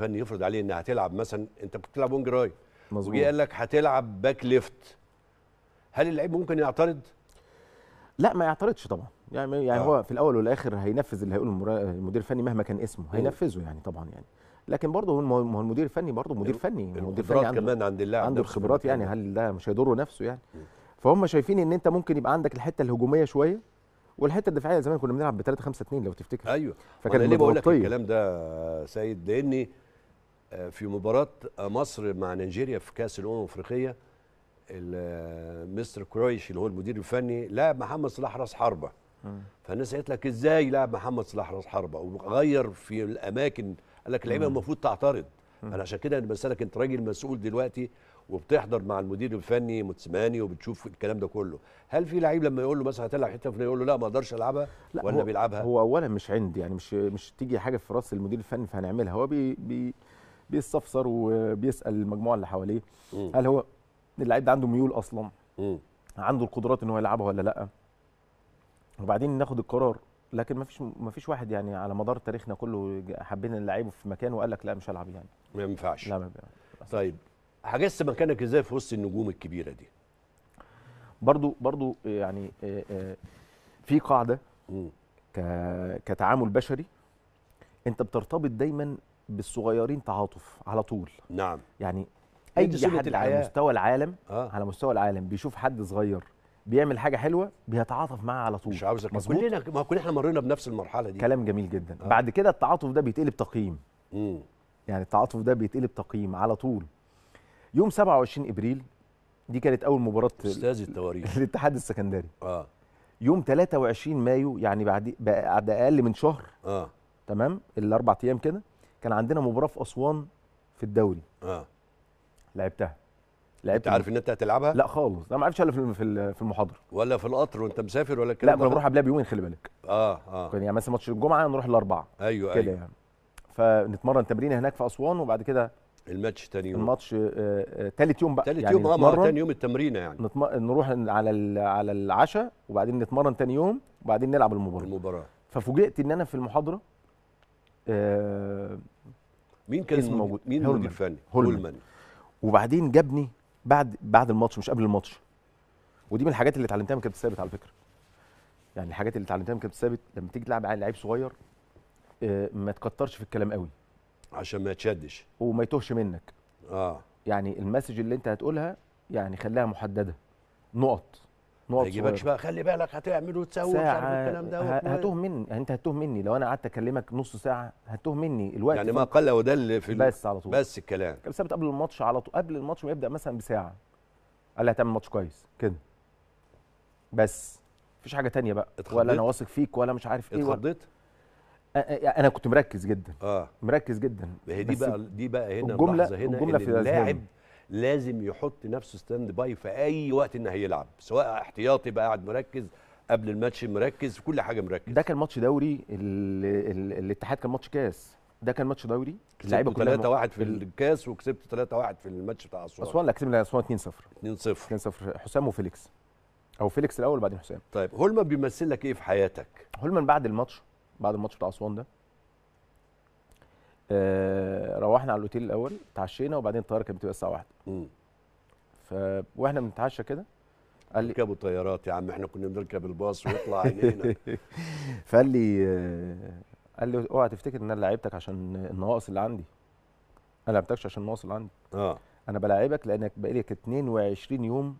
فني يفرض عليه انها هتلعب مثلا انت بتلعب وينج رايت مظبوط وجي قال لك هتلعب باك ليفت هل اللعيب ممكن يعترض؟ لا ما يعترضش طبعا يعني يعني آه. هو في الاول والاخر هينفذ اللي هيقوله المدير الفني مهما كان اسمه إيه. هينفذه يعني طبعا يعني لكن برضه هو المدير الفني برضه مدير فني مدير فني عنده كمان عند اللاعب عنده الخبرات يعني هل ده مش هيضره نفسه يعني فهم شايفين ان انت ممكن يبقى عندك الحته الهجوميه شويه والحته الدفاعيه زمان كنا بنلعب ب 3 5 2 لو تفتكر ايوه فكان ليه بقول لك الكلام ده سيد لاني في مباراه مصر مع نيجيريا في كاس الامم الافريقيه مستر كرويش اللي هو المدير الفني لعب محمد صلاح راس حربه فالناس قالت لك ازاي لعب محمد صلاح راس حربه وغير في الاماكن قال لك اللعيبه المفروض تعترض انا عشان كده انا بسالك انت راجل مسؤول دلوقتي وبتحضر مع المدير الفني متسماني وبتشوف الكلام ده كله هل في لعيب لما يقول له مثلا هتلعب حته فلانيه يقول له لا ما اقدرش العبها لا ولا هو بيلعبها هو اولا مش عندي يعني مش مش تيجي حاجه في راس المدير الفني فهنعملها هو بي, بي بيستفسر وبيسال المجموعه اللي حواليه هل هو اللعيب ده عنده ميول اصلا مم. عنده القدرات ان هو يلعبها ولا لا وبعدين ناخد القرار لكن ما فيش ما فيش واحد يعني على مدار تاريخنا كله حبينا نلعبه في مكان وقال لك لا مش هلعب يعني ما ينفعش لا ما ينفعش طيب حجزت مكانك ازاي في وسط النجوم الكبيره دي برضو برضو يعني آه، آه، في قاعده كتعامل بشري انت بترتبط دايما بالصغيرين تعاطف على طول نعم يعني اي حد على مستوى العالم آه. على مستوى العالم بيشوف حد صغير بيعمل حاجه حلوه بيتعاطف معاه على طول مش عاوز كلنا ما كلنا احنا مرينا بنفس المرحله دي كلام جميل جدا آه. بعد كده التعاطف ده بيتقلب تقييم مم. يعني التعاطف ده بيتقلب تقييم على طول يوم 27 ابريل دي كانت اول مباراه استاذ التواريخ الاتحاد السكندري اه يوم 23 مايو يعني بعد بعد اقل من شهر اه تمام الاربع ايام كده كان عندنا مباراه في اسوان في الدوري اه لعبتها لعبت انت عارف ان انت هتلعبها؟ لا خالص انا ما عرفتش الا في في المحاضره ولا في القطر وانت مسافر ولا كده لا كنا بنروح قبلها بيومين خلي بالك اه اه كان يعني مثلا ماتش الجمعه نروح الاربعاء ايوه كده أيوة. يعني فنتمرن تمرين هناك في اسوان وبعد كده الماتش تاني يوم الماتش آه، آه، تالت يوم بقى تالت يعني يوم اه تاني يوم التمرينه يعني نتم... نروح على ال... على العشاء وبعدين نتمرن تاني يوم وبعدين نلعب المباراه المباراه ففوجئت ان انا في المحاضره آه مين كان اسمه موجود مين المدير الفني هولمان. هولمان وبعدين جابني بعد بعد الماتش مش قبل الماتش ودي من الحاجات اللي اتعلمتها من كابتن ثابت على فكره يعني الحاجات اللي اتعلمتها من كابتن ثابت لما تيجي تلعب على لعيب صغير آه، ما تكترش في الكلام قوي عشان ما يتشدش وما يتوهش منك اه يعني المسج اللي انت هتقولها يعني خليها محدده نقط ما يجيبكش بقى خلي بالك هتعمل وتسوي ساعة الكلام ده هتوه مني يعني انت هتوه مني لو انا قعدت اكلمك نص ساعه هتوه مني الوقت يعني ما قل ودل في بس على طول بس الكلام كان ثابت قبل الماتش على طول قبل الماتش ما يبدا مثلا بساعه قال لي هتعمل ماتش كويس كده بس مفيش حاجه تانية بقى اتخضيت. ولا انا واثق فيك ولا مش عارف ايه اتخضيت انا كنت مركز جدا اه مركز جدا هي دي بقى دي بقى هنا الجمله هنا الجمله في اللاعب لازم يحط نفسه ستاند باي في اي وقت ان هيلعب سواء احتياطي بقى قاعد مركز قبل الماتش مركز في كل حاجه مركز ده كان ماتش دوري الاتحاد كان ماتش كاس ده كان ماتش دوري كسبت كلها 3 1 في الكاس وكسبت 3 1 في الماتش بتاع اسوان اسوان لا كسبنا اسوان 2 0 2 0 2 0 حسام وفيليكس او فيليكس الاول وبعدين حسام طيب هولمان بيمثل لك ايه في حياتك هولمان بعد الماتش بعد الماتش بتاع اسوان ده آه، روحنا على الاوتيل الاول اتعشينا وبعدين الطياره كانت بتبقى الساعه 1 ف واحنا بنتعشى كده قال لي ركبوا طيارات يا عم احنا كنا بنركب الباص ويطلع عينينا فقال لي آه، قال لي اوعى تفتكر ان انا لعبتك عشان النواقص اللي عندي انا لعبتكش عشان النواقص اللي عندي اه انا بلاعبك لانك بقالي 22 يوم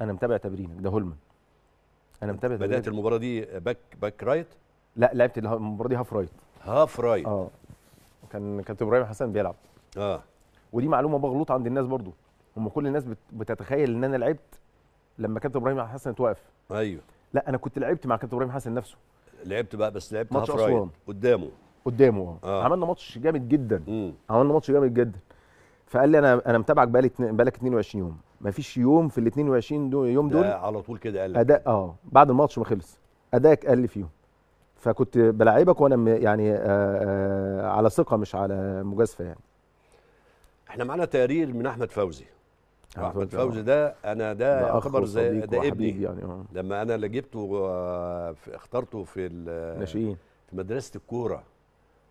انا متابع تمرينك ده هولمان انا متابع بدات المباراه دي باك باك رايت لا لعبت المباراه دي هاف رايت هاف رايت اه كان كابتن ابراهيم حسن بيلعب اه ودي معلومه مغلوطه عند الناس برضو هم كل الناس بتتخيل ان انا لعبت لما كابتن ابراهيم حسن اتوقف ايوه لا انا كنت لعبت مع كابتن ابراهيم حسن نفسه لعبت بقى بس لعبت ماتش اسوان قدامه قدامه آه. اه عملنا ماتش جامد جدا مم. عملنا ماتش جامد جدا فقال لي انا انا متابعك بقالي بقالك 22 يوم مفيش يوم في ال 22 دو يوم دول على طول كده قال لي اداء اه بعد الماتش ما خلص ادائك قل فيهم فكنت بلاعبك وانا يعني آه، آه، على ثقه مش على مجازفه يعني احنا معانا تقرير من احمد فوزي احمد فوزي آه. ده انا ده, اخبر يعتبر زي ده ابني يعني آه. لما انا اللي جبته اخترته في الناشئين في مدرسه الكوره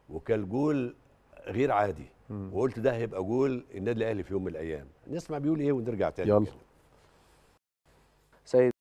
وكان جول غير عادي مم. وقلت ده هيبقى جول النادي الاهلي في يوم من الايام نسمع بيقول ايه ونرجع تاني يلا سيد